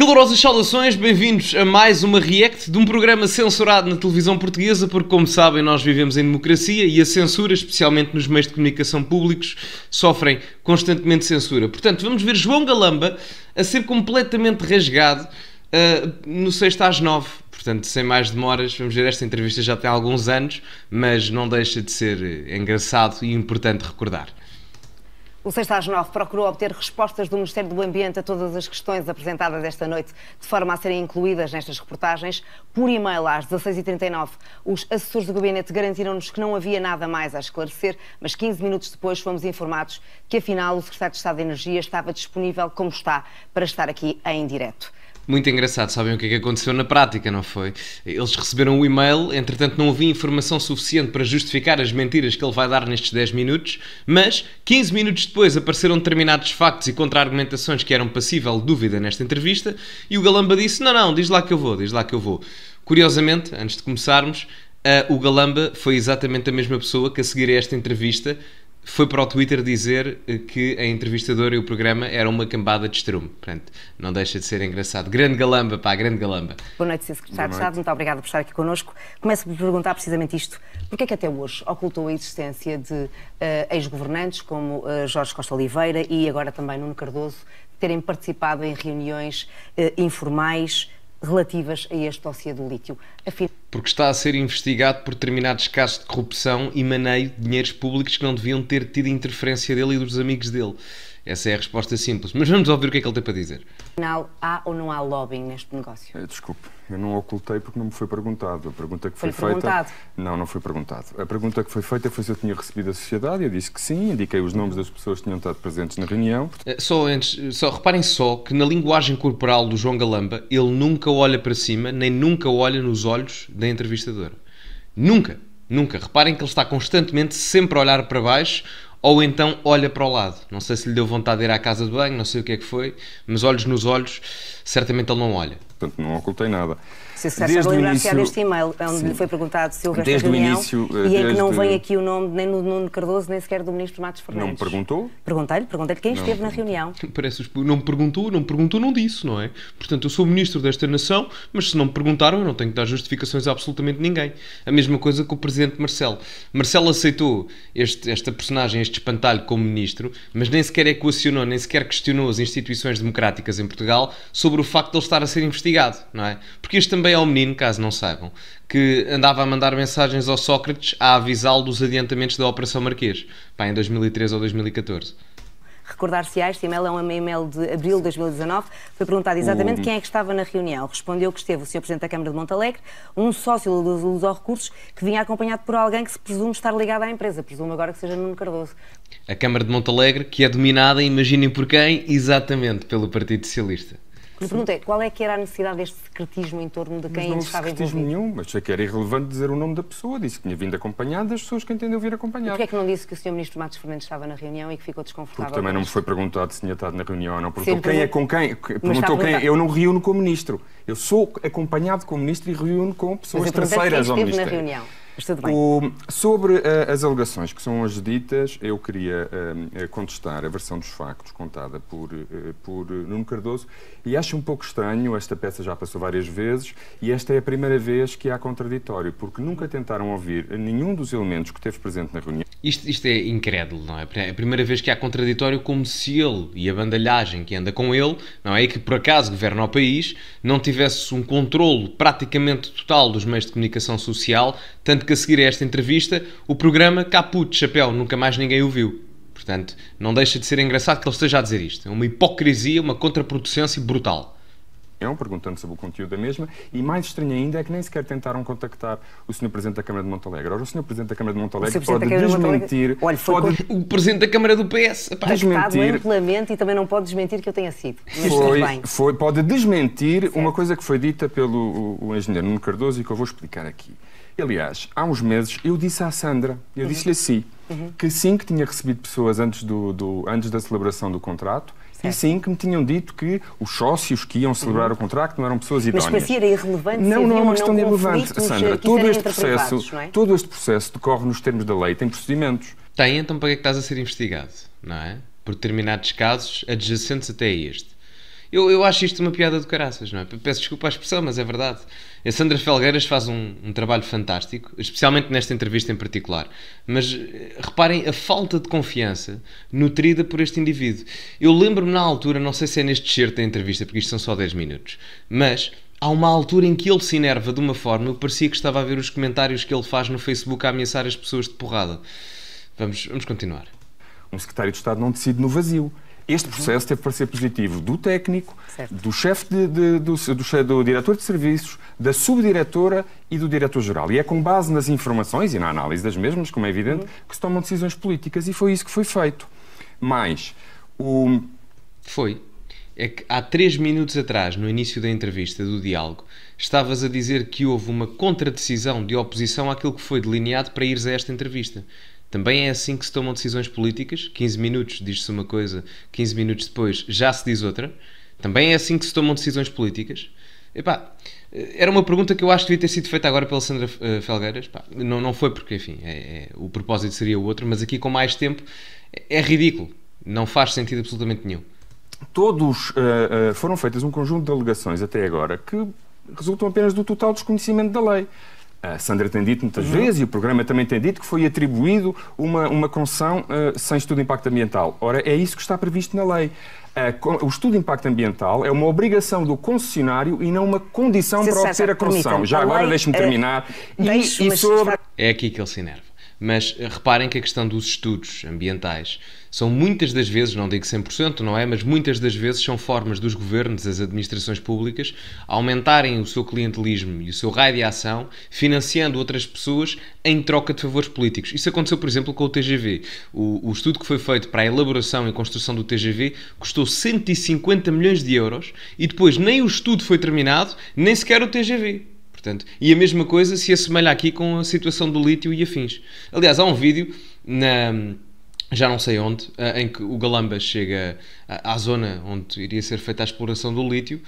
Calorosas saudações, bem-vindos a mais uma react de um programa censurado na televisão portuguesa, porque, como sabem, nós vivemos em democracia e a censura, especialmente nos meios de comunicação públicos, sofrem constantemente censura. Portanto, vamos ver João Galamba a ser completamente rasgado uh, no sexta às nove. Portanto, sem mais demoras, vamos ver. Esta entrevista já tem alguns anos, mas não deixa de ser uh, engraçado e importante recordar. O 6 às 9 procurou obter respostas do Ministério do Ambiente a todas as questões apresentadas esta noite, de forma a serem incluídas nestas reportagens. Por e-mail às 16h39, os assessores do gabinete garantiram-nos que não havia nada mais a esclarecer, mas 15 minutos depois fomos informados que, afinal, o secretário de Estado de Energia estava disponível, como está, para estar aqui em direto. Muito engraçado, sabem o que é que aconteceu na prática, não foi? Eles receberam o um e-mail, entretanto não havia informação suficiente para justificar as mentiras que ele vai dar nestes 10 minutos, mas 15 minutos depois apareceram determinados factos e contra-argumentações que eram passível dúvida nesta entrevista e o Galamba disse: Não, não, diz lá que eu vou, diz lá que eu vou. Curiosamente, antes de começarmos, Uh, o Galamba foi exatamente a mesma pessoa que a seguir a esta entrevista foi para o Twitter dizer eh, que a entrevistadora e o programa eram uma cambada de estrume. Portanto, não deixa de ser engraçado. Grande galamba, pá, grande galamba. Boa noite, Sr. Secretário de Estado. Muito obrigada por estar aqui connosco. Começo por perguntar precisamente isto. Porquê é que até hoje ocultou a existência de uh, ex-governantes como uh, Jorge Costa Oliveira e agora também Nuno Cardoso terem participado em reuniões uh, informais relativas a este dossiê do lítio. Porque está a ser investigado por determinados casos de corrupção e maneio de dinheiros públicos que não deviam ter tido interferência dele e dos amigos dele. Essa é a resposta simples. Mas vamos ouvir o que é que ele tem para dizer. Afinal, há ou não há lobbying neste negócio? É, desculpe, eu não ocultei porque não me foi perguntado. A pergunta que foi, foi feita... Perguntado. Não, não foi perguntado. A pergunta que foi feita foi se eu tinha recebido a sociedade, eu disse que sim, indiquei os nomes das pessoas que tinham estado presentes na reunião. Eh, só antes, só reparem só que na linguagem corporal do João Galamba, ele nunca olha para cima, nem nunca olha nos olhos da entrevistadora. Nunca, nunca. Reparem que ele está constantemente sempre a olhar para baixo ou então olha para o lado. Não sei se lhe deu vontade de ir à casa de banho, não sei o que é que foi, mas olhos nos olhos, certamente ele não olha. Portanto, não ocultei nada. Se o Sérgio lembrar-se deste e-mail, é onde sim. lhe foi perguntado se houve desde esta reunião, início, eh, e é que não vem aqui o nome nem do Nuno Cardoso, nem sequer do Ministro Matos Fernandes. Não me perguntou? Perguntei-lhe, perguntei-lhe quem não esteve na reunião. Parece, não me perguntou, não me perguntou, não disse, não é? Portanto, eu sou Ministro desta nação, mas se não me perguntaram, eu não tenho que dar justificações a absolutamente ninguém. A mesma coisa com o Presidente Marcelo. Marcelo aceitou este, esta personagem, este espantalho como Ministro, mas nem sequer equacionou, nem sequer questionou as instituições democráticas em Portugal sobre o facto de ele estar a ser investigado, não é? Porque este também também é menino, caso não saibam, que andava a mandar mensagens ao Sócrates a avisá-lo dos adiantamentos da Operação Marquês, pá, em 2013 ou 2014 recordar-se-á, este e-mail é um e-mail de abril de 2019, foi perguntado exatamente uhum. quem é que estava na reunião. Respondeu que esteve o Sr. Presidente da Câmara de Montalegre, um sócio dos Luso Recursos, que vinha acompanhado por alguém que se presume estar ligado à empresa, presumo agora que seja Nuno Cardoso. A Câmara de Montalegre, que é dominada, imaginem por quem? Exatamente pelo Partido Socialista. Sim. pergunta é, qual é que era a necessidade deste secretismo em torno de quem não estava envolvido? Não nenhum, mas achei que era irrelevante dizer o nome da pessoa. Disse que tinha vindo acompanhado das pessoas que entendeu vir acompanhado. Porquê é que não disse que o Sr. Ministro Matos Fernandes estava na reunião e que ficou desconfortável? Porque também não me foi perguntado se tinha estado na reunião ou não. Perguntou Sempre... quem é com quem. Perguntou quem é. Eu não reúno com o Ministro. Eu sou acompanhado com o Ministro e reúno com pessoas é terceiras ao Ministro. na reunião. Mas tudo bem. O, sobre uh, as alegações que são hoje ditas, eu queria uh, contestar a versão dos factos contada por, uh, por Nuno Cardoso e acho um pouco estranho, esta peça já passou várias vezes e esta é a primeira vez que há contraditório, porque nunca tentaram ouvir nenhum dos elementos que teve presente na reunião. Isto, isto é incrédulo, não é? É a primeira vez que há contraditório como se ele e a bandalhagem que anda com ele, não é? E que por acaso governa o país, não tivesse um controle praticamente total dos meios de comunicação social, tanto que que a seguir a esta entrevista, o programa Caput Chapéu, nunca mais ninguém o viu. Portanto, não deixa de ser engraçado que ele esteja a dizer isto. É uma hipocrisia, uma contraproducência brutal é perguntando sobre o conteúdo da mesma, e mais estranho ainda é que nem sequer tentaram contactar o Sr. Presidente da Câmara de Montalegre. Ora, o Sr. Presidente da Câmara de Montalegre pode desmentir... Olha, pode... O Presidente da Câmara do PS... Pá, desmentir... amplamente e também não pode desmentir que eu tenha sido. Foi, foi, pode desmentir certo. uma coisa que foi dita pelo o, o engenheiro Nuno Cardoso e que eu vou explicar aqui. Aliás, há uns meses eu disse à Sandra, eu uhum. disse-lhe assim, uhum. que sim que tinha recebido pessoas antes, do, do antes da celebração do contrato Certo. E sim, que me tinham dito que os sócios que iam celebrar uhum. o contrato não eram pessoas idóneas. Mas parecia irrelevante. Não, não é uma questão de irrelevante, Sandra. Todo este, processo, é? todo este processo decorre nos termos da lei, tem procedimentos. Tem, então para é que estás a ser investigado, não é? Por determinados casos adjacentes até a este. Eu, eu acho isto uma piada de caraças, não é? Peço desculpa à expressão, mas é verdade. A Sandra Felgueiras faz um, um, trabalho fantástico, especialmente nesta entrevista em particular. Mas eh, reparem a falta de confiança nutrida por este indivíduo. Eu lembro-me na altura, não sei se é neste certo da entrevista, porque isto são só 10 minutos, mas há uma altura em que ele se enerva de uma forma, parecia que estava a ver os comentários que ele faz no Facebook a ameaçar as pessoas de porrada. Vamos, vamos continuar. Um secretário de Estado não decide no vazio este uhum. processo teve ser positivo do técnico, certo. do chefe, de, de, do, do, do diretor de serviços, da subdiretora e do diretor-geral. E é com base nas informações e na análise das mesmas, como é evidente, uhum. que se tomam decisões políticas e foi isso que foi feito. Mas o. Foi. É que há três minutos atrás, no início da entrevista do diálogo, estavas a dizer que houve uma contradecisão de oposição àquilo que foi delineado para ires a esta entrevista. Também é assim que se tomam decisões políticas. 15 minutos diz-se uma coisa, 15 minutos depois já se diz outra. Também é assim que se tomam decisões políticas. Epá, eh, era uma pergunta que eu acho que devia ter sido feita agora pela Sandra eh, Felgueiras. Epá, não, não foi porque, enfim, é, é, o propósito seria o outro, mas aqui com mais tempo é, é ridículo. Não faz sentido absolutamente nenhum. Todos uh, uh, foram feitas um conjunto de alegações até agora que resultam apenas do total desconhecimento da lei. A eh, Sandra tem dito muitas uhum. vezes, e o programa também tem dito, que foi atribuído uma, uma concessão uh, eh, sem estudo de impacto ambiental. Ora, é isso que está previsto na lei. Uh, o estudo de impacto ambiental é uma obrigação do concessionário e não uma condição para obter a concessão. Já a agora deixe-me terminar. É, e, deixo, e sobre... É aqui que ele se enerva. Mas reparem que a questão dos estudos ambientais são muitas das vezes, não digo 100%, não é? Mas muitas das vezes são formas dos governos, das administrações públicas, aumentarem o seu clientelismo e o seu raio de ação, financiando outras pessoas em troca de favores políticos. Isso aconteceu, por exemplo, com o TGV. O, o estudo que foi feito para a elaboração e construção do TGV custou 150 milhões de euros e depois nem o estudo foi terminado, nem sequer o TGV. Portanto, e a mesma coisa se assemelha aqui com a situação do lítio e afins. Aliás, há um vídeo na já não sei onde, eh, em que o Galamba chega eh, à zona onde iria ser feita a exploração do lítio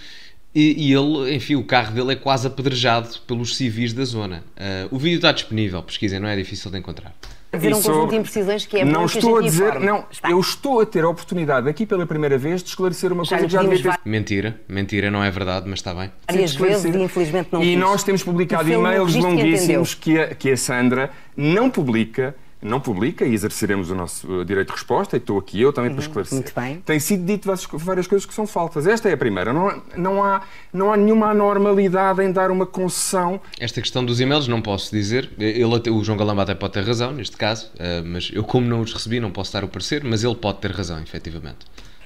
e, ele, enfim, o carro dele é quase apedrejado pelos civis da zona. Eh, o vídeo está disponível, pesquisem, não é difícil de encontrar. Haver um conjunto de imprecisões que é não estou a dizer, informe. não, Está. eu estou a ter a oportunidade aqui pela primeira vez de esclarecer uma já coisa que já devia ter... Mentira, mentira, não é verdade, mas está bem. Várias vezes e infelizmente não E nós temos publicado e-mails longuíssimos que, que a, que a Sandra não publica não publica e exerceremos o nosso eh, direito de resposta, e estou aqui eu também uhum, para esclarecer. Muito bem. Tem sido dito várias coisas que são faltas. Esta é a primeira. Não, não, há, não há nenhuma anormalidade em dar uma concessão. Esta questão dos e-mails não posso dizer. Ele, o João Galamba até pode ter razão neste caso, eh, mas eu, como não os recebi, não posso dar o parecer, mas ele pode ter razão, efetivamente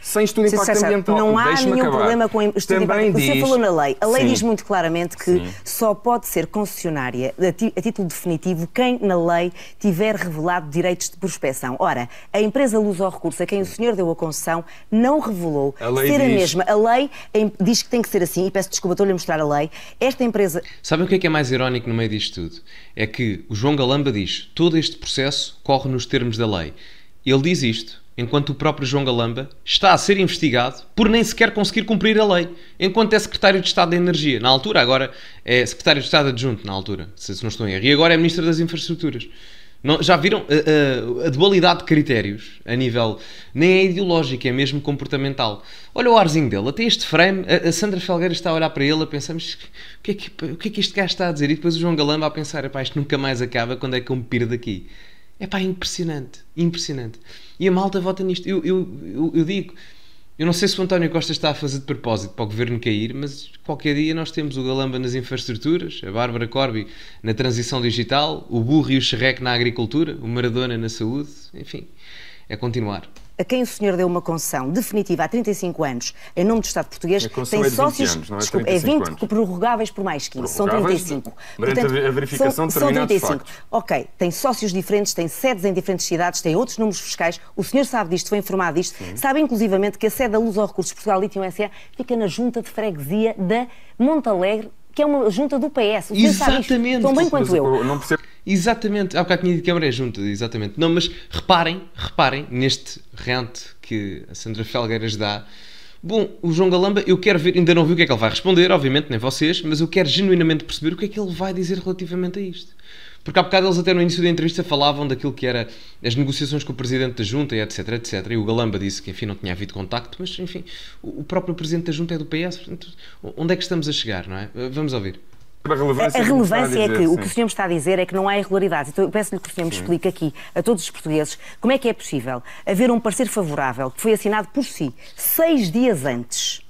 sem estudo de impacto ambiental. Não há nenhum acabar. problema com estudo Também de impacto. Diz... Você falou na lei. A lei Sim. diz muito claramente que Sim. só pode ser concessionária a título definitivo quem na lei tiver revelado direitos de prospeção. Ora, a empresa Luz ao Recurso, a quem o senhor deu a concessão, não revelou a lei ser diz... a mesma. A lei diz que tem que ser assim, e peço desculpa, estou-lhe a mostrar a lei. Esta empresa. Sabem o que é que é mais irónico no meio disto tudo? É que o João Galamba diz todo este processo corre nos termos da lei. Ele diz isto enquanto o próprio João Galamba está a ser investigado por nem sequer conseguir cumprir a lei, enquanto é secretário de Estado da Energia. Na altura, agora é secretário de Estado adjunto, na altura, se não estou em erro, e agora é ministro das Infraestruturas. Não, já viram a, eh, a, eh, a, dualidade de critérios a nível nem é ideológico, é mesmo comportamental. Olha o arzinho dele, até este frame, a, a Sandra Felgueira está a olhar para ele a pensar: mas o que, é que, o que é que este gajo está a dizer? E depois o João Galamba a pensar: isto nunca mais acaba, quando é que eu me piro daqui? É pá, impressionante, impressionante. E a malta vota nisto. Eu, eu, eu, eu, digo, eu não sei se o António Costa está a fazer de propósito para o governo cair, mas qualquer dia nós temos o Galamba nas infraestruturas, a Bárbara Corby na transição digital, o Burro e o Xerrec na agricultura, o Maradona na saúde, enfim, é continuar a quem o senhor deu uma concessão definitiva há 35 anos em nome do Estado português tem é sócios. 20 anos, é desculpa, é 20 anos. prorrogáveis por mais 15, são 35. Portanto, a verificação são, são 35. Factos. Ok, tem sócios diferentes, tem sedes em diferentes cidades, tem outros números fiscais. O senhor sabe disto, foi informado disto. Uhum. Sabe inclusivamente que a sede da Luz ao Recursos Portugal Lítio SA fica na junta de freguesia da Montalegre, que é uma junta do PS. O Exatamente. Tão bem quanto eu. Não percebo. Exatamente, há bocado tinha dito que a é junta, exatamente. Não, mas reparem, reparem neste rant que a Sandra Felgueiras dá. Bom, o João Galamba, eu quero ver, ainda não vi o que é que ele vai responder, obviamente, nem vocês, mas eu quero genuinamente perceber o que é que ele vai dizer relativamente a isto. Porque há bocado eles até no início da entrevista falavam daquilo que era as negociações com o presidente da junta, e etc, etc. E o Galamba disse que, enfim, não tinha havido contacto, mas, enfim, o próprio presidente da junta é do PS, portanto, onde é que estamos a chegar, não é? Vamos ouvir. A relevância, a relevância é que dizer, o que o senhor me está a dizer é que não há irregularidades. Então eu peço-lhe que o senhor me explique aqui a todos os portugueses como é que é possível haver um parecer favorável que foi assinado por si seis dias antes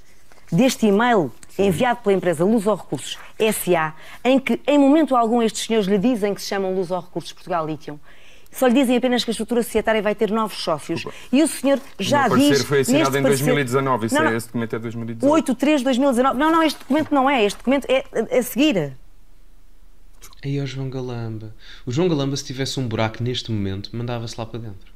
deste e-mail enviado pela empresa Luz ao Recursos SA, em que em momento algum estes senhores lhe dizem que se chamam Luz ao Recursos Portugal Lítio. Só lhe dizem apenas que a estrutura societária vai ter novos sócios. Opa. E o senhor já o meu diz. foi assinado em 2019, parecer... isso não, é não, é, esse documento é 2019. 2019. Não, não, este documento não é, este documento é a, seguir. Aí é o João Galamba. O João Galamba, se tivesse um buraco neste momento, mandava-se lá para dentro.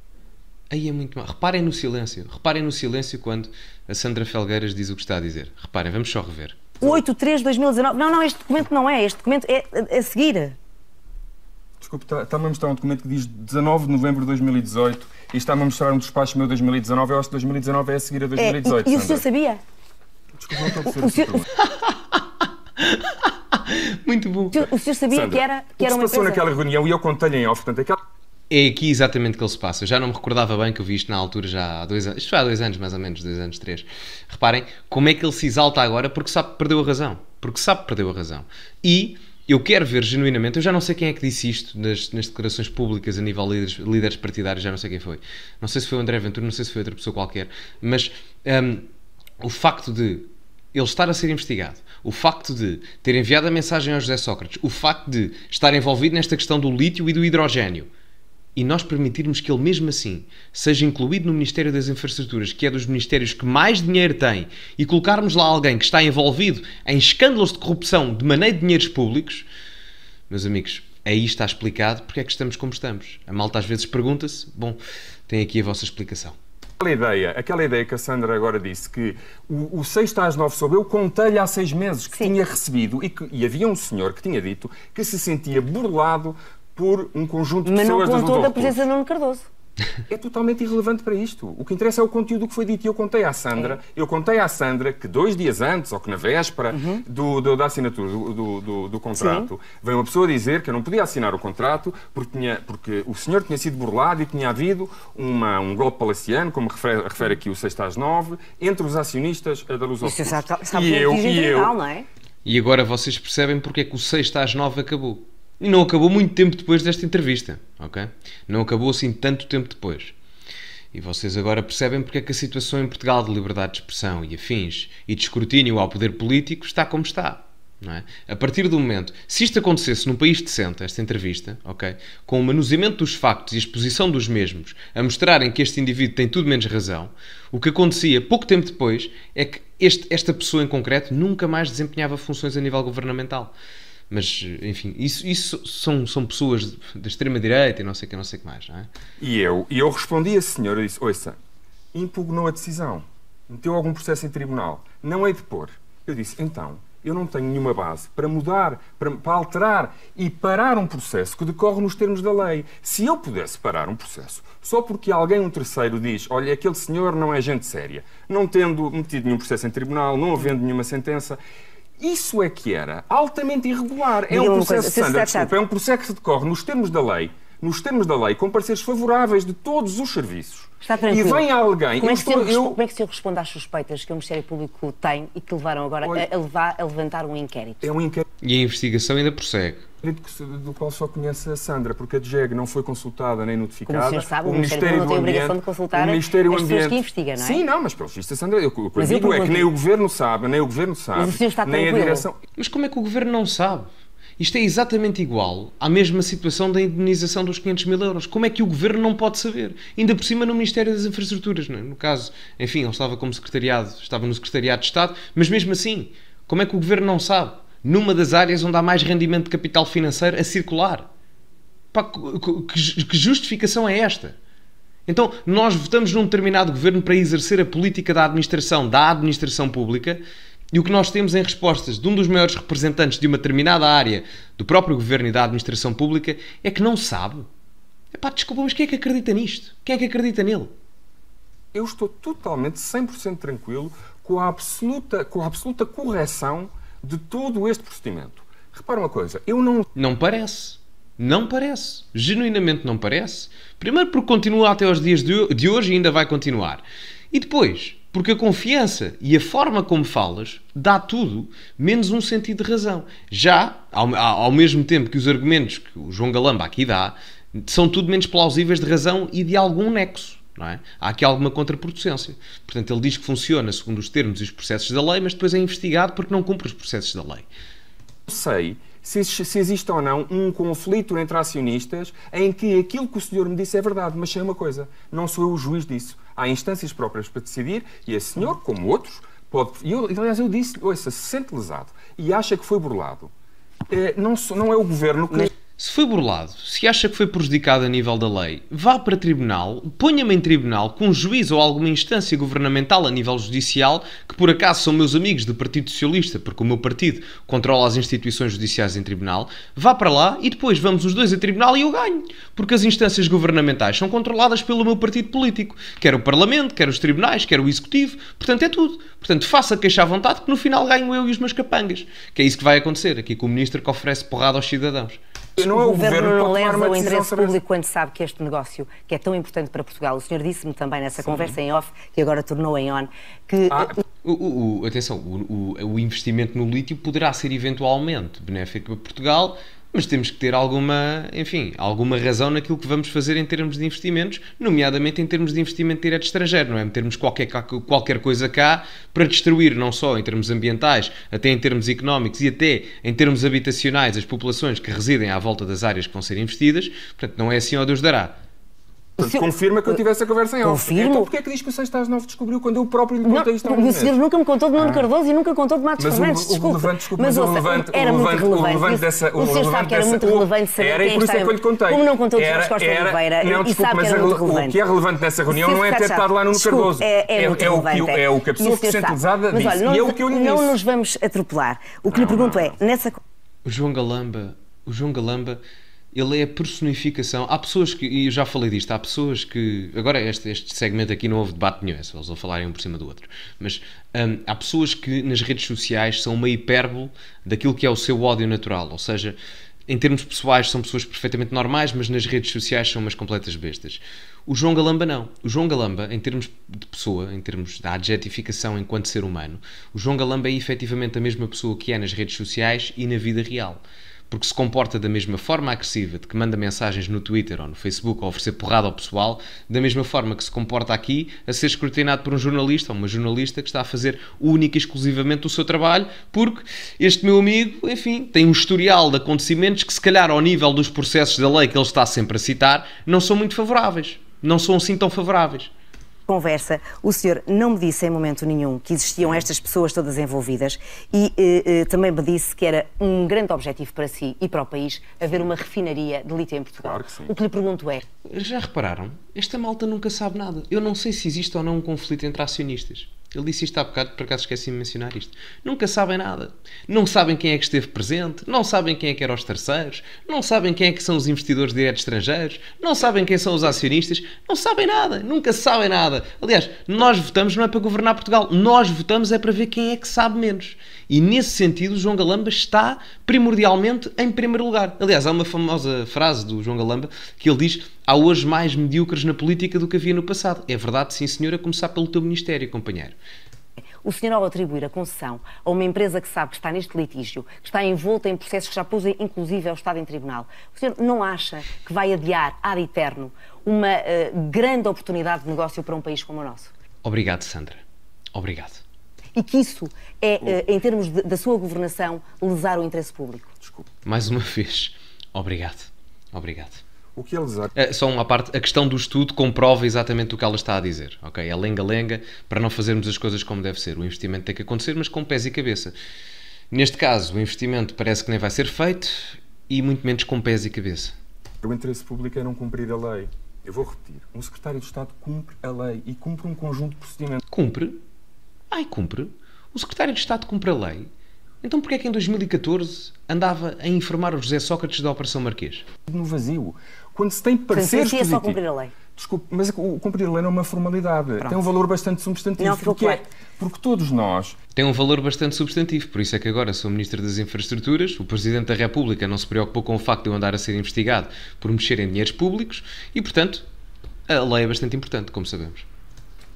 Aí é muito mal. Reparem no silêncio. Reparem no silêncio quando a Sandra Felgueiras diz o que está a dizer. Reparem, vamos só rever. 8-3-2019. Não, não, este documento não é. Este documento é a seguir desculpe, está-me tá, a mostrar um documento que diz 19 de novembro de 2018 e está-me a mostrar um despacho meu de 2019. Eu acho que 2019 é a seguir a 2018. É, e, e o senhor sabia? Desculpa, não estou a perceber. O, senhor... Muito bom. O senhor sabia Sandra, que era, que era uma. O que se passou naquela reunião e eu contei em off, portanto, aquela. É aqui exatamente que ele se passa. Eu já não me recordava bem que eu vi isto na altura, já há dois anos. Isto já há dois anos, mais ou menos, dois anos, três. Reparem como é que ele se exalta agora porque sabe que perdeu a razão. Porque sabe que perdeu a razão. E eu quero ver genuinamente, eu já não sei quem é que disse isto nas, nas declarações públicas a nível líderes, líderes partidários, já não sei quem foi. Não sei se foi o André Ventura, não sei se foi outra pessoa qualquer, mas um, o facto de ele estar a ser investigado, o facto de ter enviado a mensagem ao José Sócrates, o facto de estar envolvido nesta questão do lítio e do hidrogênio e nós permitirmos que ele, mesmo assim, seja incluído no Ministério das Infraestruturas, que é dos ministérios que mais dinheiro tem, e colocarmos lá alguém que está envolvido em escândalos de corrupção de maneira de dinheiros públicos, meus amigos, aí está explicado porque é que estamos como estamos. A malta às vezes pergunta-se, bom, tem aqui a vossa explicação. Aquela ideia, aquela ideia que a Sandra agora disse, que o, o 6 está às 9 sobre, eu contei-lhe há seis meses que Sim. tinha recebido e, que, e havia um senhor que tinha dito que se sentia burlado por um conjunto de Mas pessoas... Mas não contou da presença de Nuno Cardoso. É totalmente irrelevante para isto. O que interessa é o conteúdo que foi dito. E eu contei à Sandra, é. eu contei à Sandra que dois dias antes, ou que na véspera uhum. do, do, da assinatura do, do, do contrato, Sim. veio uma pessoa dizer que eu não podia assinar o contrato porque, tinha, porque o senhor tinha sido burlado e tinha havido uma, um golpe palaciano, como refere, refere aqui o 6 às 9, entre os acionistas da Luz Isso é sabe, sabe e é eu, e eu, não é? E agora vocês percebem porque é que o 6 às 9 acabou. E não acabou muito tempo depois desta entrevista, ok? Não acabou assim tanto tempo depois. E vocês agora percebem porque é que a situação em Portugal de liberdade de expressão e afins e de escrutínio ao poder político está como está. Não é? A partir do momento, se isto acontecesse num país decente, esta entrevista, ok, com o manuseamento dos factos e exposição dos mesmos a mostrarem que este indivíduo tem tudo menos razão, o que acontecia pouco tempo depois é que este, esta pessoa em concreto nunca mais desempenhava funções a nível governamental. Mas, enfim, isso, isso são, são pessoas da extrema-direita e não sei o que, não sei que mais, não é? E eu, e eu respondi a senhor eu disse, ouça, impugnou a decisão, meteu algum processo em tribunal, não é depor. Eu disse, então, eu não tenho nenhuma base para mudar, para, para, alterar e parar um processo que decorre nos termos da lei. Se eu pudesse parar um processo só porque alguém, um terceiro, diz: olha, aquele senhor não é gente séria, não tendo metido nenhum processo em tribunal, não havendo nenhuma sentença, isso é que era altamente irregular. É um, processo, coisa, Sandra, desculpa, é um processo que decorre nos termos da lei, nos termos da lei, com pareceres favoráveis de todos os serviços. Está tranquilo. E vem alguém. Como é, estou, eu... como é, que o senhor responde às suspeitas que o Ministério Público tem e que levaram agora Olha, a, levar, a, levantar um inquérito? É um inquérito. E a investigação ainda prossegue. Do qual só conhece a Sandra, porque a DGEG não foi consultada nem notificada. Como o senhor sabe, o, o Ministério, Ministério não tem Ambiente, obrigação de consultar o Ministério as pessoas Ambiente. que investiga, não é? Sim, não, mas pelo visto, Sandra, eu, eu digo é que nem o Governo sabe, nem o Governo sabe, mas o senhor está nem tranquilo. a direção. Mas como é que o Governo não sabe? Isto é exatamente igual à mesma situação da indemnização dos 500 mil euros. Como é que o governo não pode saber? Ainda por cima no Ministério das Infraestruturas, é? no caso, enfim, ele estava como secretariado, estava no secretariado de Estado, mas mesmo assim, como é que o governo não sabe? Numa das áreas onde há mais rendimento de capital financeiro a circular. Pá, que justificação é esta? Então, nós votamos num determinado governo para exercer a política da administração, da administração pública, e o que nós temos em respostas de um dos maiores representantes de uma determinada área do próprio governo e da administração pública é que não sabe. Epá, desculpa, mas quem é que acredita nisto? Quem é que acredita nele? Eu estou totalmente, 100% tranquilo com a, absoluta, com a absoluta correção de todo este procedimento. Repara uma coisa, eu não. Não parece. Não parece. Genuinamente não parece. Primeiro porque continua até aos dias de hoje e ainda vai continuar. E depois, porque a confiança e a forma como falas dá tudo menos um sentido de razão. Já, ao, ao mesmo tempo que os argumentos que o João Galamba aqui dá são tudo menos plausíveis de razão e de algum nexo. É? Há aqui alguma contraproducência. Portanto, ele diz que funciona segundo os termos e os processos da lei, mas depois é investigado porque não cumpre os processos da lei. Sei se, se existe ou não um conflito entre acionistas em que aquilo que o senhor me disse é verdade, mas sei uma coisa, não sou eu o juiz disso. Há instâncias próprias para decidir e esse senhor, como outros, pode... E eu, aliás, eu disse, ouça, se sente lesado e acha que foi burlado, é, não, não é o governo que... Se foi burlado, se acha que foi prejudicado a nível da lei, vá para tribunal, ponha-me em tribunal com um juiz ou alguma instância governamental a nível judicial, que por acaso são meus amigos do Partido Socialista, porque o meu partido controla as instituições judiciais em tribunal, vá para lá e depois vamos os dois a tribunal e eu ganho. Porque as instâncias governamentais são controladas pelo meu partido político, quer o Parlamento, quer os tribunais, quer o Executivo, portanto é tudo. Portanto, faça queixar à vontade que no final ganho eu e os meus capangas. Que é isso que vai acontecer aqui com o ministro que oferece porrada aos cidadãos não é o, é o governo, governo não leva o interesse público quando sabe que este negócio, que é tão importante para Portugal, o senhor disse-me também nessa Sim. conversa em off, que agora tornou em on, que. Ah, eh, o, o, atenção, o, investimento no lítio poderá ser eventualmente benéfico para Portugal mas temos que ter alguma, enfim, alguma razão naquilo que vamos fazer em termos de investimentos, nomeadamente em termos de investimento direto estrangeiro, não é? Metermos qualquer, qualquer coisa cá para destruir, não só em termos ambientais, até em termos económicos e até em termos habitacionais, as populações que residem à volta das áreas que vão ser investidas. Portanto, não é assim ou Deus dará. Portanto, eu... confirma que eu tive essa conversa em off. Confirmo. Então porquê é que diz que o Seixas Novo descobriu quando eu próprio lhe contei isto há O mês? nunca me contou de Nuno ah. Cardoso e nunca contou de Matos mas Fernandes, o, desculpa. mas, mas o relevante, era o relevante, muito relevante. O dessa... O, o senhor sabe que era muito relevante saber era, quem por isso é que eu lhe contei. Como não contou de Jorge Costa Oliveira não, desculpa, e sabe que era muito relevante. O que é relevante nessa reunião não é ter estado lá Nuno Cardoso. É-, é, é, é o que a pessoa que se sente lesada disse. E é o que eu lhe disse. Não nos vamos atropelar. O que lhe ah, pergunto é, nessa... O João Galamba, o João Galamba ele é a personificação. Há pessoas que, e eu já falei disto, há pessoas que. Agora, este, este segmento aqui não houve debate nenhum, é só eles a falarem um por cima do outro. Mas hum, há pessoas que nas redes sociais são uma hipérbole daquilo que é o seu ódio natural. Ou seja, em termos pessoais são pessoas perfeitamente normais, mas nas redes sociais são umas completas bestas. O João Galamba não. O João Galamba, em termos de pessoa, em termos da adjetificação enquanto ser humano, o João Galamba é efetivamente a mesma pessoa que é nas redes sociais e na vida real porque se comporta da mesma forma agressiva de que manda mensagens no Twitter ou no Facebook a oferecer porrada ao pessoal, da mesma forma que se comporta aqui a ser escrutinado por um jornalista ou uma jornalista que está a fazer única e exclusivamente o seu trabalho, porque este meu amigo, enfim, tem um historial de acontecimentos que, se calhar, ao nível dos processos da lei que ele está sempre a citar, não são muito favoráveis. Não são assim tão favoráveis conversa, o senhor não me disse em momento nenhum que existiam estas pessoas todas envolvidas e eh, eh, também me disse que era um grande objetivo para si e para o país haver uma refinaria de lítio em Portugal. Claro que sim. O que lhe pergunto é... Já repararam? Esta malta nunca sabe nada. Eu não sei se existe ou não um conflito entre acionistas. Ele disse isto há bocado, por acaso esqueci de mencionar isto. Nunca sabem nada. Não sabem quem é que esteve presente, não sabem quem é que eram os terceiros, não sabem quem é que são os investidores diretos estrangeiros, não sabem quem são os acionistas, não sabem nada, nunca sabem nada. Aliás, nós votamos não é para governar Portugal, nós votamos é para ver quem é que sabe menos. E nesse sentido, João Galamba está primordialmente em primeiro lugar. Aliás, há uma famosa frase do João Galamba que ele diz: Há hoje mais medíocres na política do que havia no passado. É verdade, sim, senhor, a começar pelo teu ministério, companheiro. O senhor, ao atribuir a concessão a uma empresa que sabe que está neste litígio, que está envolta em processos que já pôs inclusive ao Estado em tribunal, o senhor não acha que vai adiar ad eterno uma uh, grande oportunidade de negócio para um país como o nosso? Obrigado, Sandra. Obrigado e que isso é, eh, em termos de, da sua governação, lesar o interesse público? Desculpe. Mais uma vez, obrigado. Obrigado. O que é lesar? É, só uma parte, a questão do estudo comprova exatamente o que ela está a dizer, ok? É lenga-lenga para não fazermos as coisas como deve ser. O investimento tem que acontecer, mas com pés e cabeça. Neste caso, o investimento parece que nem vai ser feito e muito menos com pés e cabeça. O interesse público é não cumprir a lei. Eu vou repetir. Um secretário de Estado cumpre a lei e cumpre um conjunto de procedimentos. Cumpre? Ai, cumpre. O secretário de Estado cumpre a lei. Então porquê é que em 2014 andava a informar o José Sócrates da Operação Marquês? No vazio. Quando se tem parecer positivos... é só cumprir a lei. Desculpe, mas o cumprir a lei não é uma formalidade. Pronto. Tem um valor bastante substantivo. Não, porque, é- porque todos nós... Tem um valor bastante substantivo, por isso é que agora sou Ministro das Infraestruturas, o Presidente da República não se preocupou com o facto de eu andar a ser investigado por mexer em dinheiros públicos e, portanto, a lei é bastante importante, como sabemos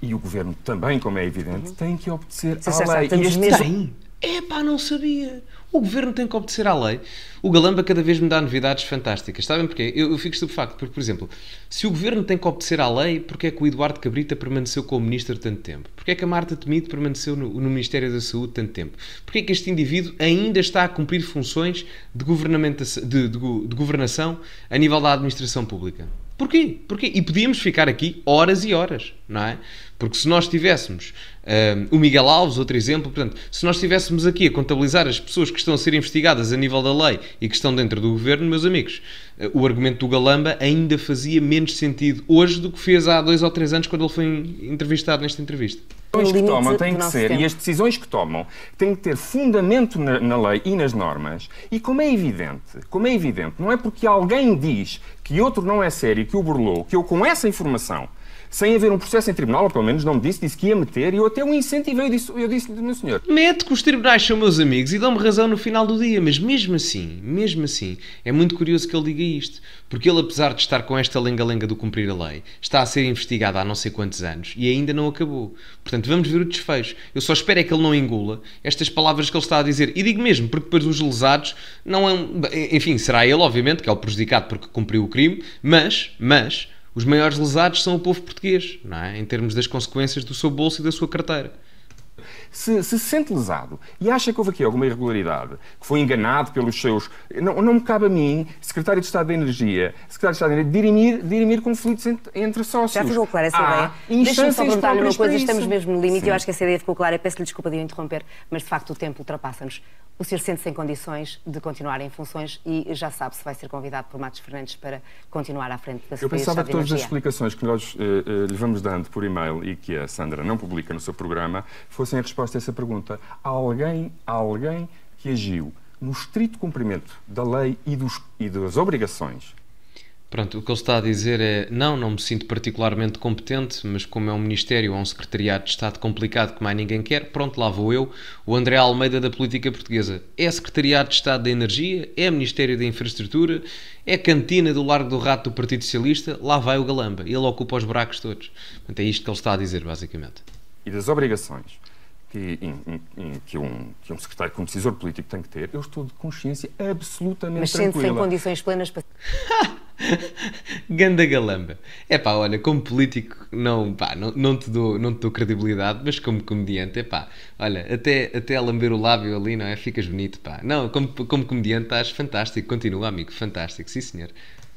e o Governo também, como é evidente, uhum. tem que obedecer à lei. e este mesmo... tem. Epá, não sabia. O Governo tem que obedecer à lei. O Galamba cada vez me dá novidades fantásticas. Sabem porquê? Eu, eu fico estupefacto, porque, por exemplo, se o Governo tem que obedecer à lei, porquê é que o Eduardo Cabrita permaneceu como Ministro tanto tempo? Porquê é que a Marta Temido permaneceu no, no Ministério da Saúde tanto tempo? Porquê é que este indivíduo ainda está a cumprir funções de, de, de, de governação a nível da administração pública? Porquê? Porquê? E podíamos ficar aqui horas e horas, não é? Porque se nós tivéssemos um, ehm, o Miguel Alves, outro exemplo, portanto, se nós estivéssemos aqui a contabilizar as pessoas que estão a ser investigadas a nível da lei e que estão dentro do governo, meus amigos, eh, o argumento do Galamba ainda fazia menos sentido hoje do que fez há dois ou três anos quando ele foi entrevistado nesta entrevista. As decisões que tomam têm que ser, e as decisões que tomam têm que ter fundamento na, na, lei e nas normas. E como é evidente, como é evidente, não é porque alguém diz que outro não é sério, que o burlou, que eu com essa informação sem haver um processo em tribunal, ou pelo menos não me disse, disse que ia meter, e eu até o incentivei, eu disse, eu disse meu senhor. Mete que os tribunais são meus amigos e dão-me razão no final do dia, mas mesmo assim, mesmo assim, é muito curioso que ele diga isto, porque ele, apesar de estar com esta lenga-lenga do cumprir a lei, está a ser investigado há não sei quantos anos e ainda não acabou. Portanto, vamos ver o desfecho. Eu só espero é que ele não engula estas palavras que ele está a dizer, e digo mesmo, porque para os lesados não é. Enfim, será ele, obviamente, que é o prejudicado porque cumpriu o crime, mas, mas, os maiores lesados são o povo português, não é? em termos das consequências do seu bolso e da sua carteira se, se sente lesado e acha que houve aqui alguma irregularidade, que foi enganado pelos seus. Não, não me cabe a mim, Secretário de Estado da Energia, Secretário de Estado da Energia, dirimir, dirimir conflitos entre, entre sócios. Já ficou clara essa ideia? Deixa-me só perguntar-lhe uma coisa, estamos mesmo no limite, Sim. eu acho que essa ideia ficou clara, peço-lhe desculpa de eu interromper, mas de facto o tempo ultrapassa-nos. O senhor sente-se em condições de continuar em funções e já sabe se vai ser convidado por Matos Fernandes para continuar à frente da Secretaria Eu pensava que todas as explicações que nós uh, uh, lhe vamos dando por e-mail e que a Sandra não publica no seu programa fossem a resposta resposta a essa pergunta. Há alguém, há alguém que agiu no estrito cumprimento da lei e, dos, e das obrigações Pronto, o que ele está a dizer é: não, não me sinto particularmente competente, mas como é um Ministério ou um Secretariado de Estado complicado que mais ninguém quer, pronto, lá vou eu, o André Almeida da Política Portuguesa. É Secretariado de Estado da Energia, é Ministério da Infraestrutura, é cantina do Largo do Rato do Partido Socialista, lá vai o Galamba, ele ocupa os buracos todos. Portanto, é isto que ele está a dizer, basicamente. E das obrigações que, em, em, que, um, que um secretário, que um decisor político tem que ter, eu estou de consciência absolutamente Mas tranquila. Mas sente-se condições plenas para... Ganda galamba. É pá, olha, como político não, pá, não, não, te dou, não te dou credibilidade, mas como comediante, é pá, olha, até, até lamber o lábio ali, não é? Ficas bonito, pá. Não, como, como comediante estás fantástico, continua, amigo, fantástico, sim senhor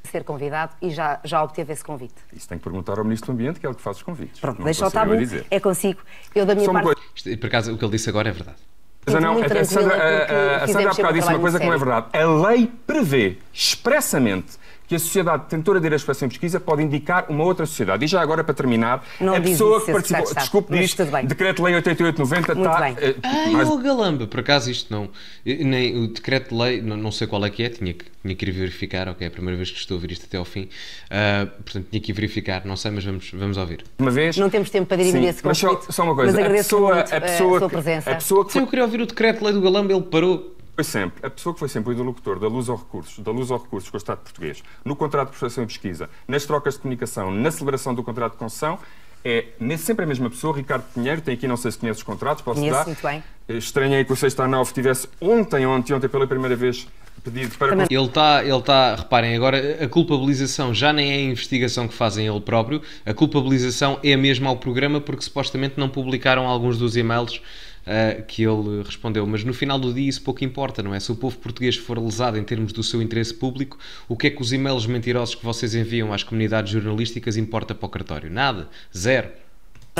ser convidado e já, já obteve esse convite? Isso tem que perguntar ao Ministro do Ambiente, que é ele que faz os convites. Pronto, deixa o tabu, dizer. é consigo. Eu da minha Só parte... Isto, por acaso, o que ele disse agora é verdade. Mas não, a, Sandra, a Sandra há bocado disse uma coisa que não é verdade. A lei prevê expressamente que a sociedade detentora de direitos de pesquisa pode indicar uma outra sociedade. E já agora, para terminar, não a pessoa isso, que participou. Está, desculpe, diz, decreto-lei 8890 está. Bem. Eh, ah, mas... galamba, por acaso isto não. Eh, nem, o decreto-lei, não, não, sei qual é que é, tinha que, tinha que ir verificar, ok, é a primeira vez que estou a ouvir isto até ao fim. Uh, portanto, tinha que ir verificar, não sei, mas vamos, vamos ouvir. Uma vez. Não temos tempo para dirimir esse conflito. Mas só, só uma coisa, mas a pessoa, muito, a, pessoa eh, a, A pessoa que... Se eu queria ouvir o decreto-lei do galamba, ele parou. Foi sempre. A pessoa que foi sempre o interlocutor da luz aos recursos, da luz aos recursos com o Estado português, no contrato de prestação e pesquisa, nas trocas de comunicação, na celebração do contrato de concessão, é sempre a mesma pessoa, Ricardo Pinheiro, tem aqui, não sei se conhece os contratos, posso conheço dar. muito bem. Eh, estranhei que o 6 a tivesse ontem, ontem, ontem, pela primeira vez, pedido para... Ele está, ele tá, reparem, agora a culpabilização já nem é a investigação que fazem ele próprio, a culpabilização é mesmo ao programa porque supostamente não publicaram alguns dos e-mails uh, que ele respondeu. Mas no final do dia isso pouco importa, não é? Se o povo português for lesado em termos do seu interesse público, o que é que os e-mails mentirosos que vocês enviam às comunidades jornalísticas importa para o cartório? Nada, zero.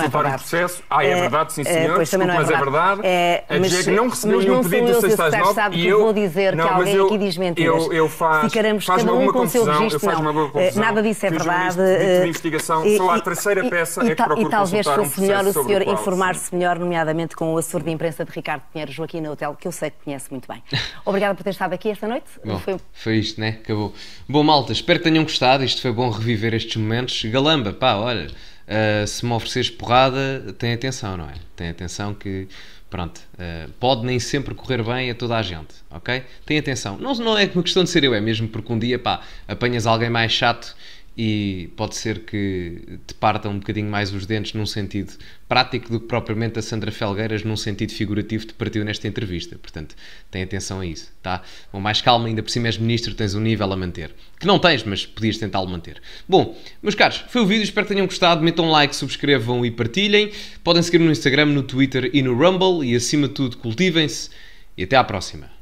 Levaram é o processo. Ah, é, é verdade, sim, é, senhor. Pois, Desculpa, mas é verdade. É, a que não recebemos nenhum pedido do 669. Sabe que eu vou dizer que alguém aqui diz mentiras. Eu, eu Ficaremos faz cada um com o seu registro. Eh, nada disso é verdade. Eh, investigação, só a terceira peça que E talvez fosse melhor o senhor informar-se melhor, nomeadamente com o assessor de imprensa de Ricardo Pinheiro Joaquim no hotel, que eu sei que conhece muito bem. Obrigada por ter estado aqui esta noite. foi... foi isto, né? Acabou. Bom, malta, espero que tenham gostado. Isto foi bom reviver estes momentos. Galamba, pá, olha uh, se me ofereceres porrada, tem atenção, não é? Tem atenção que, pronto, uh, pode nem sempre correr bem a toda a gente, ok? Tem atenção. Não, não é uma questão de ser eu, é mesmo porque um dia, pá, apanhas alguém mais chato e pode ser que te partam um bocadinho mais os dentes num sentido prático do que propriamente a Sandra Felgueiras num sentido figurativo te partiu nesta entrevista. Portanto, tem atenção a isso, tá? Bom, mais calma, ainda por cima és ministro, tens um nível a manter. Que não tens, mas podias tentá-lo manter. Bom, meus caros, foi o vídeo, espero que tenham gostado. Metam like, subscrevam e partilhem. Podem seguir-me no Instagram, no Twitter e no Rumble. E acima de tudo, cultivem-se e até à próxima.